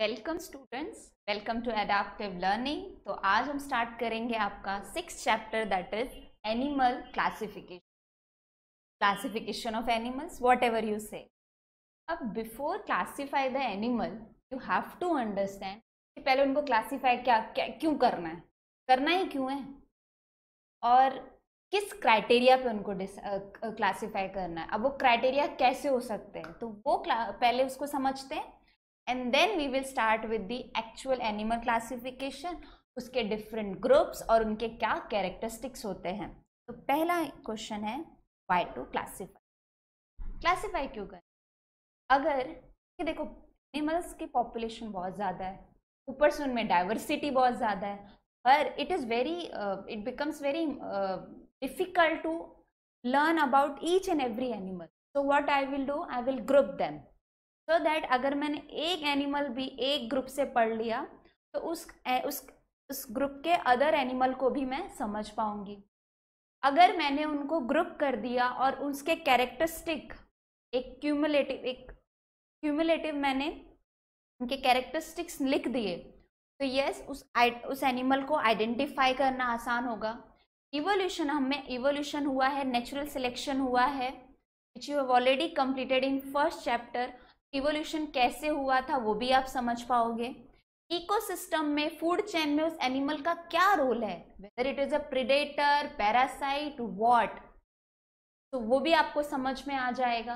Welcome students welcome to adaptive learning तो आज हम स्टार्ट करेंगे आपका six chapter that is animal classification classification of animals whatever you say अब before classify the animal you have to understand कि पहले उनको classify क्या, क्या क्यों करना है करना ही क्यों है और किस क्राइटेरिया पे उनको क्लासीफाई करना है अब वो क्राइटेरिया कैसे हो सकते हैं तो वो पहले उसको समझते हैं and then we will start with the actual animal classification उसके डिफरेंट ग्रुप्स और उनके क्या कैरेक्टरिस्टिक्स होते हैं तो पहला क्वेश्चन है वाई टू क्लासीफाई क्लासीफाई क्यों कर अगर कि देखो एनिमल्स की पॉपुलेशन बहुत ज़्यादा है ऊपर से उनमें डाइवर्सिटी बहुत ज़्यादा है पर it is very it becomes very difficult to learn about each and every animal so what I will do I will group them so so that अगर मैंने एक एनिमल भी एक ग्रुप से पढ़ लिया तो उस उस उस ग्रुप के अदर एनिमल को भी मैं समझ पाऊंगी अगर मैंने उनको ग्रुप कर दिया और उसके कैरेक्टरिस्टिक एक क्यूमुलेटिव एक क्यूमुलेटिव मैंने उनके कैरेक्टरिस्टिक्स लिख दिए तो यस उस उस एनिमल को आइडेंटिफाई करना आसान होगा इवोल्यूशन हमें इवोल्यूशन हुआ है नेचुरल सिलेक्शन हुआ है which you have already completed in first chapter evolution कैसे हुआ था वो भी आप समझ पाओगे इकोसिस्टम में फूड चेन में उस एनिमल का क्या रोल है whether it is a predator parasite what तो वो भी आपको समझ में आ जाएगा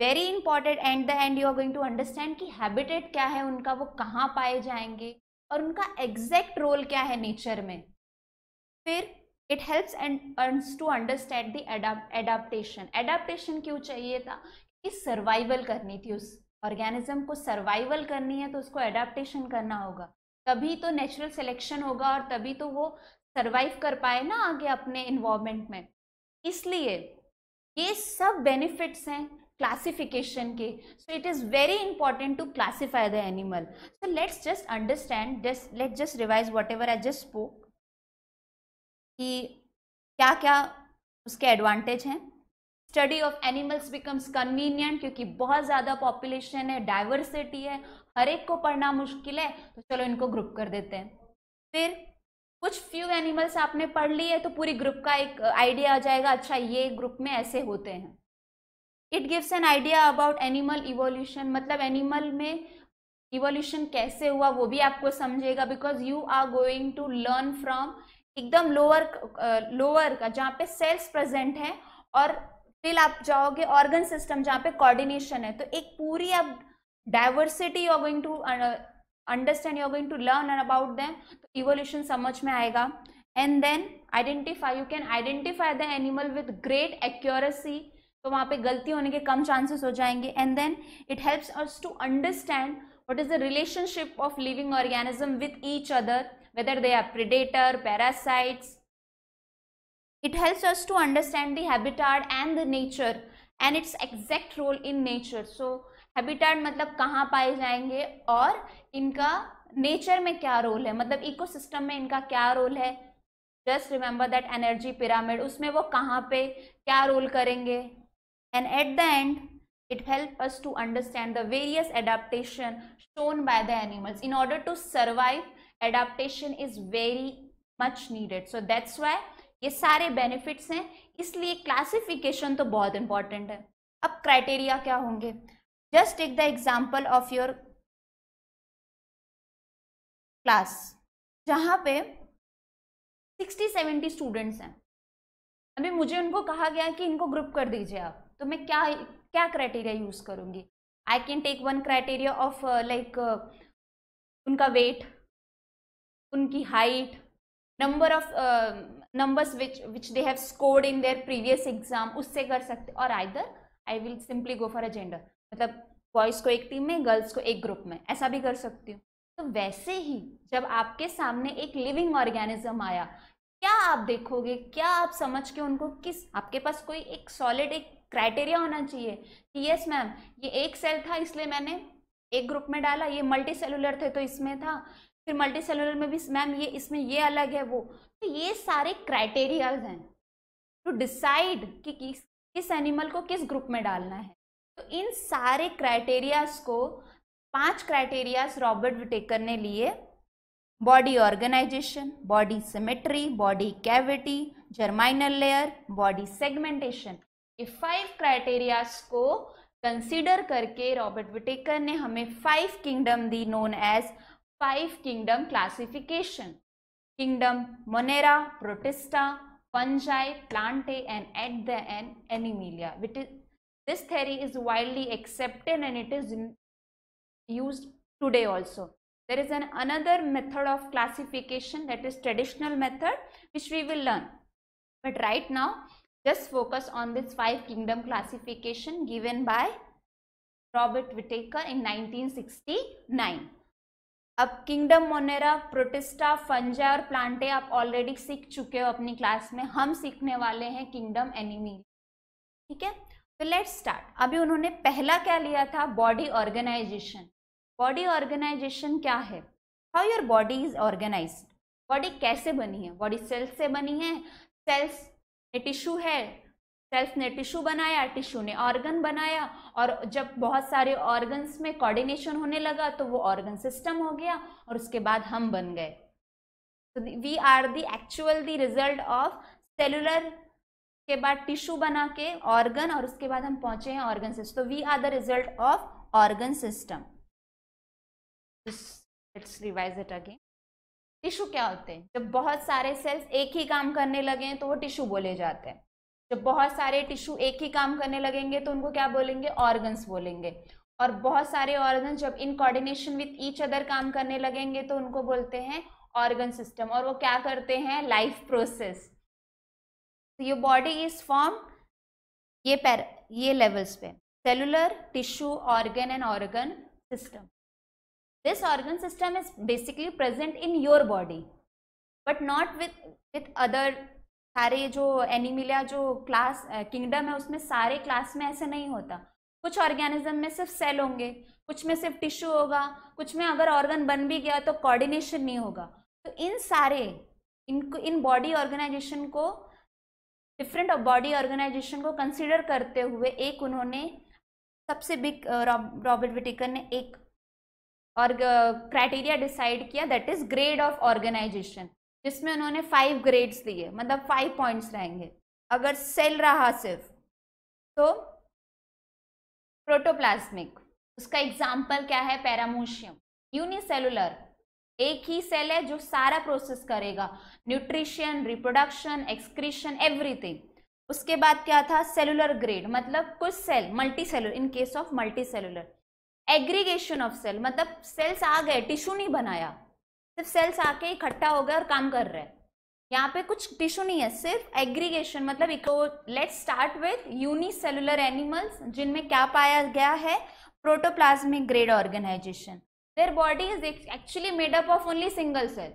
very important and the end you are going to understand कि हैबिटेट क्या है उनका वो कहाँ पाए जाएंगे और उनका एग्जैक्ट रोल क्या है नेचर में फिर it helps and earns to understand the adaptation adaptation क्यों चाहिए था कि सर्वाइवल करनी थी उस ऑर्गेनिज्म को सर्वाइवल करनी है तो उसको एडाप्टेशन करना होगा तभी तो नेचुरल सिलेक्शन होगा और तभी तो वो सर्वाइव कर पाए ना आगे अपने इन्वॉर्मेंट में इसलिए ये सब बेनिफिट्स हैं क्लासिफिकेशन के so it is very important to classify the animal so let's just understand just let just revise whatever I just spoke कि क्या क्या उसके एडवांटेज हैं study of animals becomes convenient क्योंकि बहुत ज़्यादा पॉपुलेशन है डाइवर्सिटी है हर एक को पढ़ना मुश्किल है तो चलो इनको ग्रुप कर देते हैं फिर कुछ फ्यू एनिमल्स आपने पढ़ ली है तो पूरी ग्रुप का एक आइडिया आ जाएगा अच्छा ये ग्रुप में ऐसे होते हैं it gives an idea about animal evolution मतलब एनिमल में इवोल्यूशन कैसे हुआ वो भी आपको समझेगा because you are going to learn from एकदम लोअर लोअर का जहाँ पे सेल्स प्रेजेंट है और फिर आप जाओगे ऑर्गन सिस्टम जहाँ पे कोऑर्डिनेशन है तो एक पूरी आप diversity you are going to understand you are going to learn about them तो इवोल्यूशन समझ में आएगा and then identify you can identify the animal with great accuracy तो वहाँ पे गलती होने के कम चांसेस हो जाएंगे and then it helps us to understand what is the relationship of living organism with each other whether they are predator parasites It helps us to understand the habitat and the nature and its exact role in nature. So habitat मतलब कहाँ पाए जाएंगे और इनका nature में क्या role है मतलब इकोसिस्टम में इनका क्या रोल है just remember that energy pyramid उसमें वो कहाँ पे क्या रोल करेंगे And at the end, it helps us to understand the various adaptation shown by the animals in order to survive adaptation is very much needed so that's why ये सारे benefits हैं इसलिए क्लासिफिकेशन तो बहुत important है अब criteria क्या होंगे just take the example of your class जहां पे सिक्सटी सेवेंटी स्टूडेंट्स हैं अभी मुझे उनको कहा गया कि इनको ग्रुप कर दीजिए आप तो मैं क्या क्या क्राइटेरिया यूज़ करूंगी I can take one criteria of like उनका वेट उनकी height number of numbers which which they have scored in their previous exam उससे कर सकते और either I will simply go for a gender मतलब boys को एक टीम में गर्ल्स को एक ग्रुप में ऐसा भी कर सकती हूँ तो वैसे ही जब आपके सामने एक लिविंग ऑर्गेनिज्म आया क्या आप देखोगे क्या आप समझ के उनको किस आपके पास कोई एक सॉलिड एक क्राइटेरिया होना चाहिए कि यस मैम ये एक सेल था इसलिए मैंने एक ग्रुप में डाला ये मल्टी सेलुलर थे तो इसमें था फिर मल्टी सेलुलर में भी मैम ये इसमें ये अलग है वो तो ये सारे क्राइटेरियाज हैं टू तो डिसाइड कि किस किस एनिमल को किस ग्रुप में डालना है तो इन सारे क्राइटेरियाज को पांच क्राइटेरियाज रॉबर्ट विटेकर ने लिए body organisation body symmetry body cavity germinal layer body segmentation ये फाइव क्राइटेरियाज को कंसीडर करके रॉबर्ट विटेकर ने हमें फाइव किंगडम दी known as five kingdom classification. Kingdom Monera, Protista, Fungi, Plantae and at the end Animalia. This theory is widely accepted and it is used today also. There is an another method of classification that is traditional method which we will learn. But right now just focus on this five kingdom classification given by Robert Whittaker in 1969. अब kingdom Monera Protista फंजा और Plantae आप already सीख चुके हो अपनी class में हम सीखने वाले हैं किंगडम एनिमी ठीक है तो लेट्स स्टार्ट अभी उन्होंने पहला क्या लिया था बॉडी ऑर्गेनाइजेशन बॉडी ऑर्गेनाइजेशन क्या है how your body is organise body कैसे बनी है बॉडी सेल्स से बनी है सेल्स टिश्यू है सेल्स ने टिश्यू बनाया टिश्यू ने ऑर्गन बनाया और जब बहुत सारे ऑर्गन्स में कोऑर्डिनेशन होने लगा तो वो ऑर्गन सिस्टम हो गया और उसके बाद हम बन गए तो we are the actual the result of cellular के बाद टिश्यू बना के ऑर्गन और उसके बाद हम पहुंचे हैं ऑर्गन सिस्टम तो we are the result of organ system let's revise it again tissue क्या होते हैं जब बहुत सारे सेल्स एक ही काम करने लगे हैं तो वो टिश्यू बोले जाते हैं जब बहुत सारे टिश्यू एक ही काम करने लगेंगे तो उनको क्या बोलेंगे ऑर्गन्स बोलेंगे और बहुत सारे ऑर्गन जब in coordination with each other काम करने लगेंगे तो उनको बोलते हैं ऑर्गन सिस्टम और वो क्या करते हैं लाइफ प्रोसेस ये बॉडी इज फॉर्म ये पैर ये लेवल्स पे cellular tissue organ and organ system this organ system is basically present in your body but not with with other सारे जो एनिमिलिया जो क्लास किंगडम है उसमें सारे क्लास में ऐसे नहीं होता कुछ ऑर्गेनिज्म में सिर्फ सेल होंगे कुछ में सिर्फ टिश्यू होगा कुछ में अगर ऑर्गन बन भी गया तो कोऑर्डिनेशन नहीं होगा तो इन सारे इनको इन बॉडी ऑर्गेनाइजेशन को डिफरेंट बॉडी ऑर्गेनाइजेशन को कंसिडर करते हुए एक उन्होंने सबसे बिग रॉबर्ट विटिकर ने एक और क्राइटेरिया डिसाइड किया that is grade of organisation जिसमें उन्होंने फाइव ग्रेड्स दिए मतलब फाइव पॉइंट्स रहेंगे अगर सेल रहा सिर्फ तो प्रोटोप्लाज्मिक उसका एग्जाम्पल क्या है पैरामोशियम यूनिसेलुलर एक ही सेल है जो सारा प्रोसेस करेगा न्यूट्रिशन रिप्रोडक्शन एक्सक्रीशन एवरीथिंग उसके बाद क्या था सेलुलर ग्रेड मतलब कुछ cell multicellular in case of multicellular aggregation of cell मतलब सेल्स आ गए टिश्यू नहीं बनाया सिर्फ सेल्स आके इकट्ठा हो गए और काम कर रहे हैं यहाँ पे कुछ टिश्यू नहीं है सिर्फ एग्रीगेशन मतलब तो let's start with unicellular animals जिनमें क्या पाया गया है protoplasmic grade organisation their body is actually made up of only single cell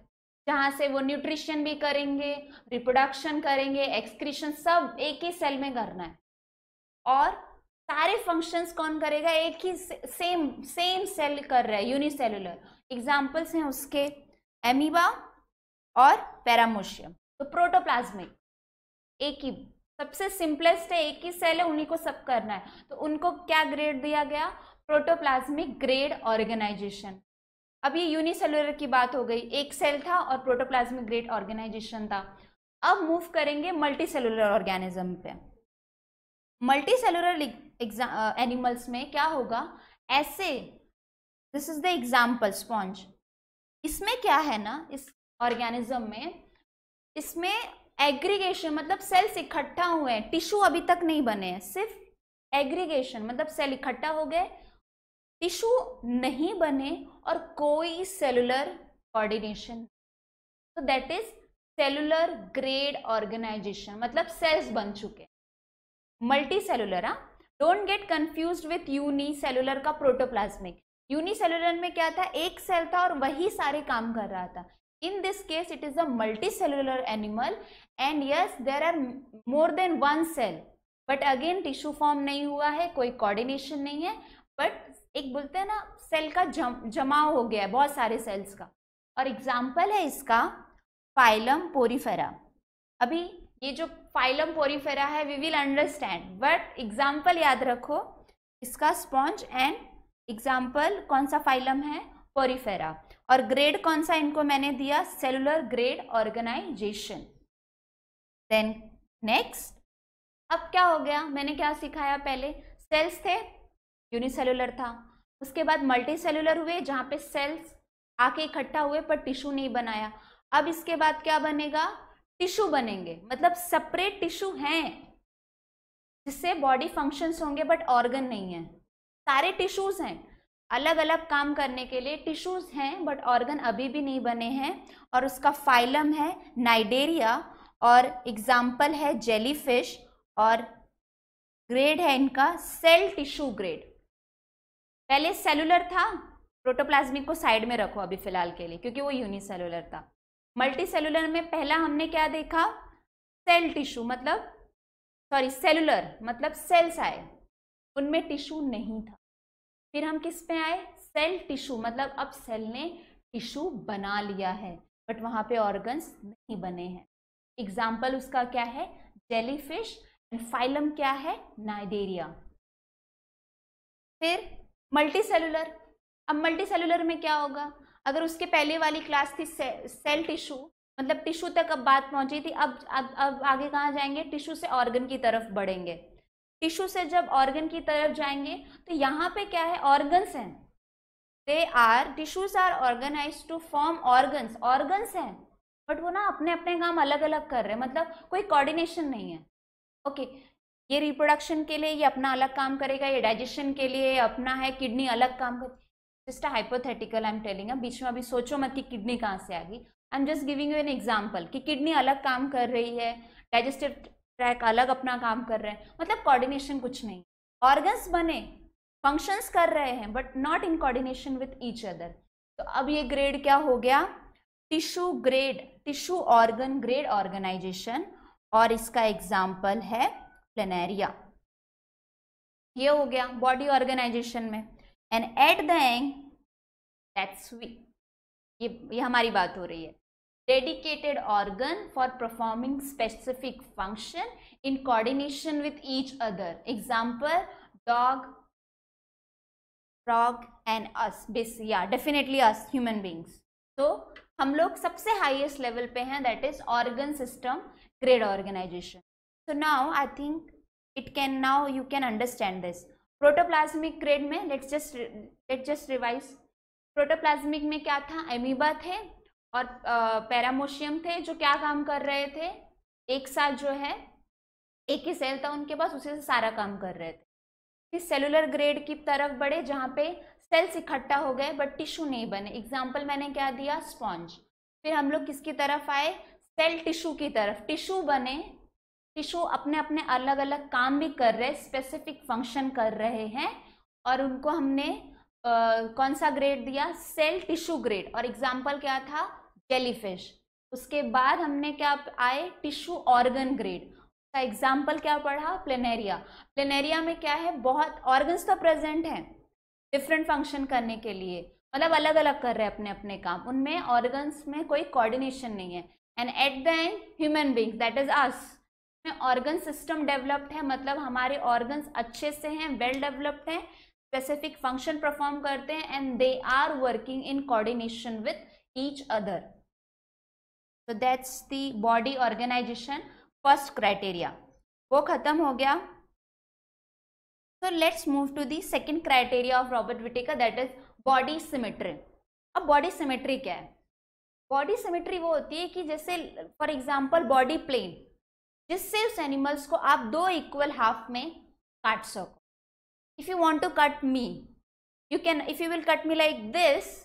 जहाँ से वो न्यूट्रिशन भी करेंगे रिप्रोडक्शन करेंगे एक्सक्रीशन सब एक ही सेल में करना है और सारे फंक्शंस कौन करेगा एक ही सेम सेम सेल कर रहा है यूनिसेलुलर एग्जाम्पल्स हैं उसके एमीबा और पैरामोशियम तो प्रोटोप्लाज्मिक एक ही सबसे सिंपलेस्ट है एक ही सेल है उन्हीं को सब करना है तो उनको क्या ग्रेड दिया गया प्रोटोप्लाज्मिक ग्रेड ऑर्गेनाइजेशन अब ये यूनिसेलुलर की बात हो गई एक सेल था और प्रोटोप्लाज्मिक ग्रेड ऑर्गेनाइजेशन था अब मूव करेंगे मल्टी सेलुलर ऑर्गेनिज्म पे मल्टी सेलुलर एनिमल्स में क्या होगा ऐसे this is the example sponge इसमें क्या है ना इस ऑर्गेनिज्म में इसमें एग्रीगेशन मतलब सेल्स इकट्ठा हुए हैं टिश्यू अभी तक नहीं बने हैं सिर्फ एग्रीगेशन मतलब सेल इकट्ठा हो गए टिश्यू नहीं बने और कोई सेलुलर कोऑर्डिनेशन तो that is cellular grade organization मतलब सेल्स बन चुके मल्टी सेलुलर हाँ don't get confuse with unicellular का प्रोटोप्लाज्मिक यूनिसेलुलर में क्या था एक सेल था और वही सारे काम कर रहा था in this case it is a multicellular animal and yes there are more than one cell but again tissue form नहीं हुआ है कोई कोऑर्डिनेशन नहीं है बट एक बोलते हैं ना सेल का जम, जमाव हो गया है बहुत सारे सेल्स का और एग्जाम्पल है इसका फाइलम पोरीफेरा अभी ये जो फाइलम पोरीफेरा है we will understand but example याद रखो इसका स्पॉन्ज एंड एग्जाम्पल कौन सा फाइलम है पोरीफेरा और ग्रेड कौन सा इनको मैंने दिया cellular grade organization then next अब क्या हो गया मैंने क्या सिखाया पहले सेल्स थे यूनिसेलुलर था उसके बाद मल्टी सेलुलर हुए जहाँ पे सेल्स आके इकट्ठा हुए पर टिश्यू नहीं बनाया अब इसके बाद क्या बनेगा टिश्यू बनेंगे मतलब सेपरेट टिश्यू हैं जिससे बॉडी फंक्शंस होंगे बट ऑर्गन नहीं है सारे टिश्यूज हैं अलग अलग काम करने के लिए टिश्यूज हैं बट ऑर्गन अभी भी नहीं बने हैं और उसका फाइलम है नाइडेरिया और एग्जाम्पल है जेलीफिश और ग्रेड है इनका सेल टिश्यू ग्रेड पहले सेलुलर था प्रोटोप्लाज्मिक को साइड में रखो अभी फिलहाल के लिए क्योंकि वो यूनिसेलुलर था मल्टी सेलुलर में पहला हमने क्या देखा सेल टिश्यू मतलब सॉरी सेलुलर मतलब सेल्स आए उनमें टिश्यू नहीं था फिर हम किस पे आए सेल टिश्यू मतलब अब सेल ने टिश्यू बना लिया है बट वहाँ पे ऑर्गन्स नहीं बने हैं एग्जाम्पल उसका क्या है जेलीफिश एंड फाइलम क्या है नाइडेरिया फिर मल्टी सेलुलर अब मल्टी सेलुलर में क्या होगा अगर उसके पहले वाली क्लास थी से, सेल टिश्यू मतलब टिश्यू तक अब बात पहुंची थी अब अब, अब आगे कहाँ जाएंगे टिश्यू से ऑर्गन की तरफ बढ़ेंगे टिश्यू से जब ऑर्गन की तरफ जाएंगे तो यहाँ पे क्या है ऑर्गन्स हैं they are tissues are organize to form organs organs हैं बट वो ना अपने अपने काम अलग अलग कर रहे हैं मतलब कोई कोऑर्डिनेशन नहीं है ओके ये रिप्रोडक्शन के लिए ये अपना अलग काम करेगा ये डाइजेशन के लिए अपना है किडनी अलग काम कर just hypothetical I am telling बीच में अभी सोचो मत कि किडनी कहाँ से आ गई I am just giving you an example कि किडनी अलग काम कर रही है डाइजेस्टिव ट्रैक अलग अपना काम कर रहे हैं मतलब कोऑर्डिनेशन कुछ नहीं ऑर्गन्स बने फंक्शंस कर रहे हैं but not in coordination with each other तो अब ये ग्रेड क्या हो गया tissue grade tissue organ grade organization और इसका एग्जाम्पल है प्लेनेरिया ये हो गया बॉडी ऑर्गेनाइजेशन में and at the end that's we ये ये हमारी बात हो रही है dedicated organ for performing specific function in coordination with each other. Example, dog, frog and us. yeah, definitely us, human beings. So, hamlok log sabse highest level pe hain, that is organ system grade organization. So, now I think it can, now you can understand this. Protoplasmic grade mein, let's just, let's just revise. Protoplasmic mein kya tha? Amoeba the. और पैरामोशियम थे जो क्या काम कर रहे थे एक साथ जो है एक ही सेल था उनके पास उसी से सारा काम कर रहे थे फिर सेलुलर ग्रेड की तरफ बढ़े जहाँ पे सेल्स इकट्ठा हो गए बट टिश्यू नहीं बने एग्जाम्पल मैंने क्या दिया स्पॉन्ज फिर हम लोग किसकी तरफ आए सेल टिश्यू की तरफ टिश्यू बने टिश्यू अपने अपने अलग अलग काम भी कर रहे स्पेसिफिक फंक्शन कर रहे हैं और उनको हमने आ, कौन सा ग्रेड दिया सेल टिश्यू ग्रेड और एग्जाम्पल क्या था जेलीफिश उसके बाद हमने क्या आए टिश्यू ऑर्गन ग्रेड का एग्जाम्पल क्या पढ़ा प्लेनेरिया प्लेनेरिया में क्या है बहुत ऑर्गन्स तो प्रेजेंट हैं डिफरेंट फंक्शन करने के लिए मतलब अलग अलग कर रहे हैं अपने अपने काम उनमें ऑर्गन्स में कोई कोऑर्डिनेशन नहीं है and at the end human beings that is us में ऑर्गन सिस्टम डेवलप्ड है मतलब हमारे ऑर्गन्स अच्छे से हैं वेल डेवलप्ड हैं स्पेसिफिक फंक्शन परफॉर्म करते हैं and they are working in coordination with each other तो that's the body organization first criteria वो खत्म हो गया so let's move to the second criteria of robert whittaker that is body symmetry अब body symmetry क्या है body symmetry वो होती है कि जैसे for example body plane जिससे उस एनिमल्स को आप दो इक्वल हाफ में काट सको if you want to cut me you can if you will cut me like this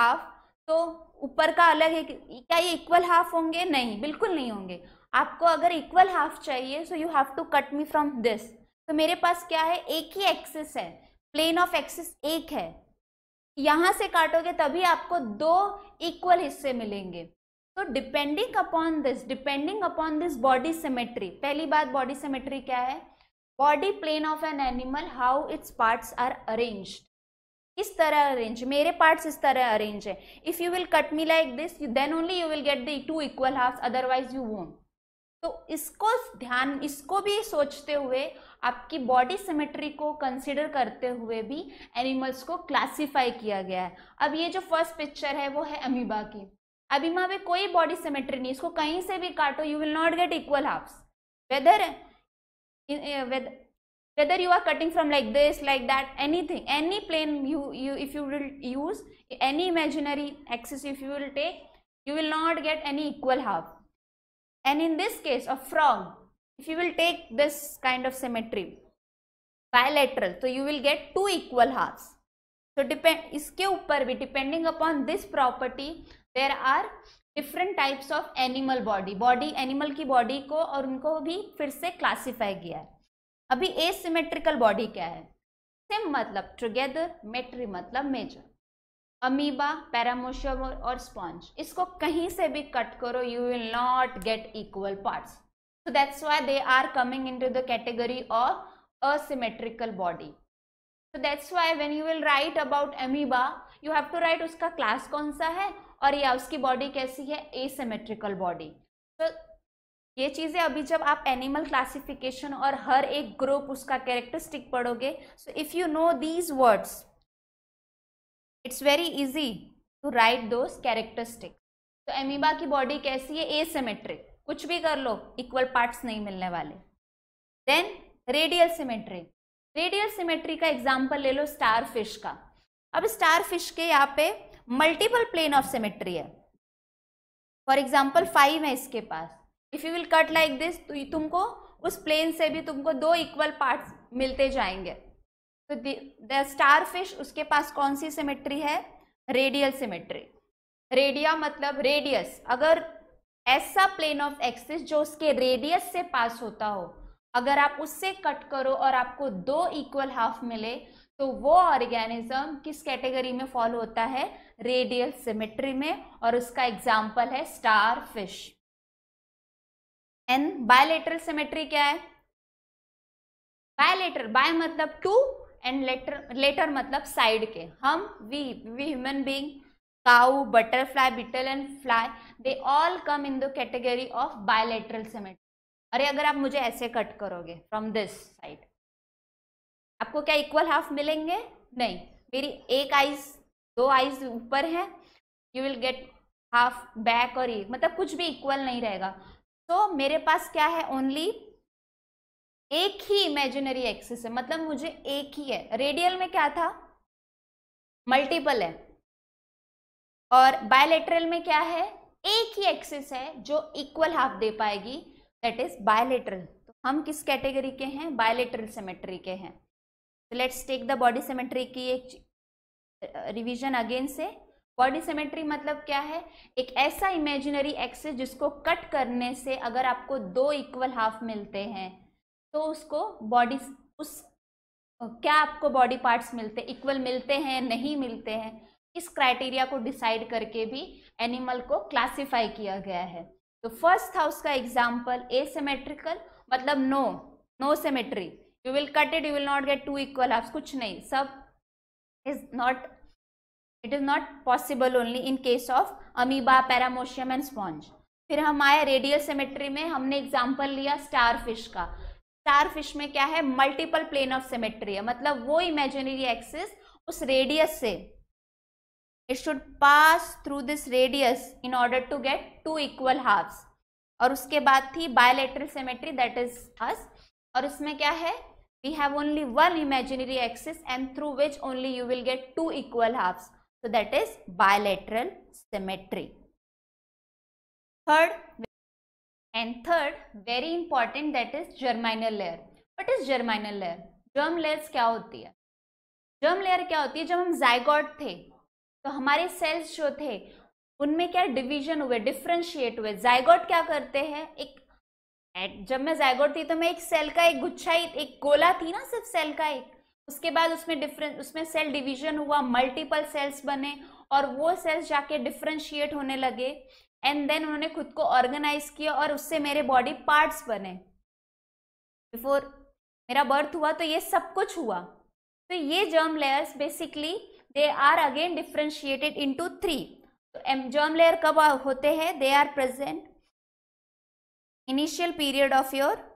half तो ऊपर का अलग है क्या ये इक्वल हाफ होंगे नहीं बिल्कुल नहीं होंगे आपको अगर इक्वल हाफ चाहिए so you have to cut me from this तो मेरे पास क्या है एक ही एक्सिस है प्लेन ऑफ एक्सिस एक है यहां से काटोगे तभी आपको दो इक्वल हिस्से मिलेंगे तो depending upon this depending upon this body symmetry पहली बात बॉडी सिमेट्री क्या है body plane of an animal how its parts are arranged इस तरह अरेंज मेरे पार्ट्स इस तरह अरेंज है if you will cut me like this then only you will get the two equal half otherwise you won तो इसको ध्यान इसको भी सोचते हुए आपकी बॉडी सिमेट्री को कंसिडर करते हुए भी एनिमल्स को क्लासीफाई किया गया है अब ये जो फर्स्ट पिक्चर है वो है अमीबा की अमीबा में कोई बॉडी सिमेट्री नहीं इसको कहीं से भी काटो you will not get equal halves whether whether you are cutting from like this like that anything any plane you you if you will use any imaginary axis if you will take you will not get any equal half and in this case a frog if you will take this kind of symmetry bilateral so you will get two equal halves so depend iske upar bhi depending upon this property there are different types of animal body body animal ki body ko aur unko bhi फिर classify किया अभी ए symmetrical body क्या है SIM मतलब together मेट्री मतलब major amoeba पैरामोशियम और sponge इसको कहीं से भी कट करो you will not get equal parts so that's why they are coming into the category of asymmetrical body so that's why when you will write about amoeba you have to write उसका class कौन सा है और या उसकी body कैसी है a body तो ये चीज़ें अभी जब आप एनिमल क्लासिफिकेशन और हर एक ग्रुप उसका कैरेक्टरिस्टिक पढ़ोगे so if you know these words it's very easy to write those characteristic तो एमीबा की बॉडी कैसी है एसिमेट्रिक कुछ भी कर लो इक्वल पार्ट्स नहीं मिलने वाले then radial symmetry radial symmetry का एग्जाम्पल ले लो स्टार फिश का अब स्टार फिश के यहाँ पे मल्टीपल प्लेन ऑफ सिमेट्री है फॉर एग्जाम्पल फाइव है इसके पास if you will cut like this तो तुमको उस प्लेन से भी तुमको दो इक्वल पार्ट्स मिलते जाएंगे तो द स्टार फिश उसके पास कौन सी सिमेट्री है रेडियल सिमेट्री रेडिया मतलब रेडियस अगर ऐसा प्लेन ऑफ एक्सिस जो उसके रेडियस से पास होता हो अगर आप उससे कट करो और आपको दो इक्वल हाफ मिले तो वो ऑर्गेनिज्म किस कैटेगरी में फॉल होता है रेडियल सिमेट्री में और उसका एग्जाम्पल है star fish and bilateral symmetry क्या है बायोलेटर बाय मतलब टू एंड लेटर लेटर मतलब साइड के हम we we human being cow butterfly beetle and fly they all come in the category of bilateral symmetry अरे अगर आप मुझे ऐसे कट करोगे फ्रॉम दिस साइड आपको क्या इक्वल हाफ मिलेंगे नहीं मेरी एक आइज दो आइज ऊपर है you will get half back और ये मतलब कुछ भी इक्वल नहीं रहेगा तो मेरे पास क्या है ओनली एक ही इमेजिनरी एक्सिस है मतलब मुझे एक ही है रेडियल में क्या था मल्टीपल है और बायलेटरल में क्या है एक ही एक्सिस है जो इक्वल हाफ दे पाएगी दैट इज बायलेटरल तो हम किस कैटेगरी के हैं बायलेटरल सेमेट्री के हैं let's take the body symmetry की एक रिविजन अगेन से बॉडी सिमेट्री मतलब क्या है एक ऐसा इमेजिनरी एक्सेस जिसको कट करने से अगर आपको दो इक्वल हाफ मिलते हैं तो उसको बॉडी उस क्या आपको बॉडी पार्ट्स मिलते इक्वल मिलते हैं नहीं मिलते हैं इस क्राइटेरिया को डिसाइड करके भी एनिमल को क्लासिफाई किया गया है तो फर्स्ट था उसका एग्जाम्पल एसेमेट्रिकल मतलब no no symmetry you will cut it you will not get two equal half कुछ नहीं सब is not it is not possible only in case of amoeba paramecium and sponge फिर हम आए radial symmetry में हमने example लिया star fish का स्टार फिश में क्या है मल्टीपल प्लेन ऑफ सेमेट्री है मतलब वो इमेजिनरी एक्सिस उस रेडियस से it should pass through this radius in order to get two equal halves और उसके बाद थी bilateral symmetry that is us और इसमें क्या है we have only one imaginary axis and through which only you will get two equal halves So that is bilateral symmetry. Third and third very important that is germinal layer. What is germinal layer? Germ layers kya hoti hai germ layer kya hoti hai jab hum zygote the to hamare cells जो थे उनमें क्या division हुए differentiate हुए zygote क्या करते हैं एक जब मैं जायगोट थी तो मैं एक सेल का एक गुच्छा एक गोला थी ना सिर्फ सेल का एक उसके बाद उसमें डिफरेंट उसमें सेल डिवीजन हुआ मल्टीपल सेल्स बने और वो सेल्स जाके डिफ्रेंशिएट होने लगे एंड देन उन्होंने खुद को ऑर्गेनाइज किया और उससे मेरे बॉडी पार्ट्स बने बिफोर मेरा बर्थ हुआ तो ये सब कुछ हुआ तो ये germ layers basically they are again differentiated into three तो जर्म लेयर कब होते हैं they are present initial period of your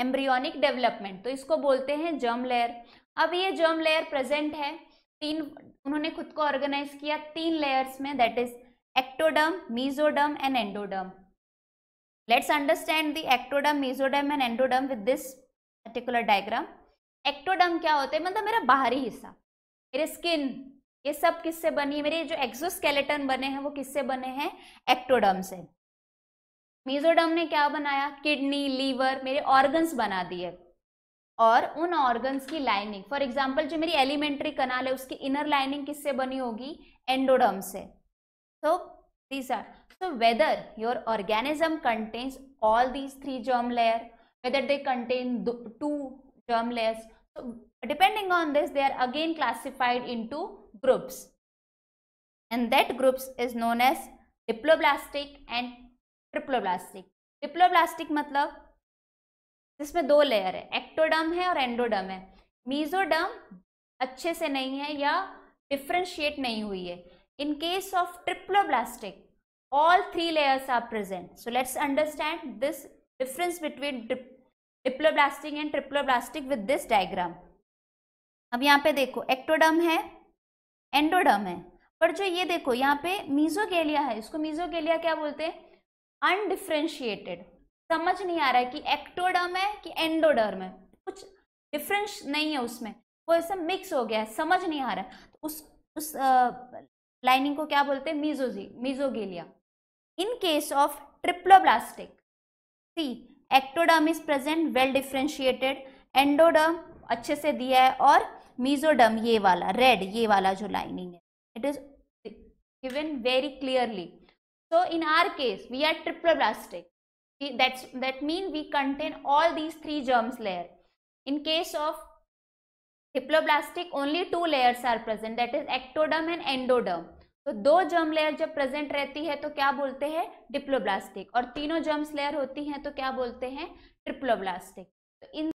embryonic development तो इसको बोलते हैं जर्म लेयर अब ये जर्म लेयर प्रेजेंट है तीन उन्होंने खुद को ऑर्गेनाइज किया तीन लेयर्स में that is ectoderm mesoderm and endoderm let's understand the ectoderm mesoderm and endoderm with this particular diagram ectoderm क्या होते हैं मतलब मेरा बाहरी हिस्सा मेरे स्किन ये सब किससे बनी है मेरे जो एक्सोस्केलेटन बने हैं वो किससे बने हैं एक्टोडर्म से मीजोडम ने क्या बनाया किडनी लीवर मेरे ऑर्गन्स बना दिए और उन ऑर्गन्स की लाइनिंग फॉर एग्जाम्पल जो मेरी एलिमेंट्री कनाल है उसकी इनर लाइनिंग किससे बनी होगी एंडोडम से तो these are so whether your organism contains all these three germ layer whether they contain two germ layers depending on this they are again classified into groups and that groups is known as diploblastic and triploblastic triploblastic मतलब जिसमें दो layer है ectoderm है और endoderm है mesoderm अच्छे से नहीं है या डिफ्रेंशिएट नहीं हुई है in case of triploblastic all three layers are present so let's understand this difference between diploblastic and triploblastic with this diagram अब यहाँ पे देखो एक्टोडर्म है एंडोडर्म है पर जो ये देखो यहाँ पे मीजोगेलिया है इसको मीजोगेलिया क्या बोलते हैं अनडिफ्रेंशिएटेड समझ नहीं आ रहा है कि एक्टोडर्म है कि एंडोडर्म है कुछ डिफरेंस नहीं है उसमें वो ऐसा मिक्स हो गया है समझ नहीं आ रहा है तो उस उस लाइनिंग को क्या बोलते हैं मीजोजी mesoglea in case of triploblastic see ectoderm is present well differentiated endoderm अच्छे से दिया है और मीजोडर्म ये वाला रेड ये वाला जो लाइनिंग है it is given very clearly So in our case, we are triploblastic. That's, that mean we contain all these three germs layer. In case of diploblastic, only two layers are present, that is ectoderm and endoderm. तो दो germ layer जब present रहती है तो क्या बोलते हैं diploblastic और तीनों जर्म्स लेयर होती हैं तो क्या बोलते हैं ट्रिप्लोब्लास्टिक तो इन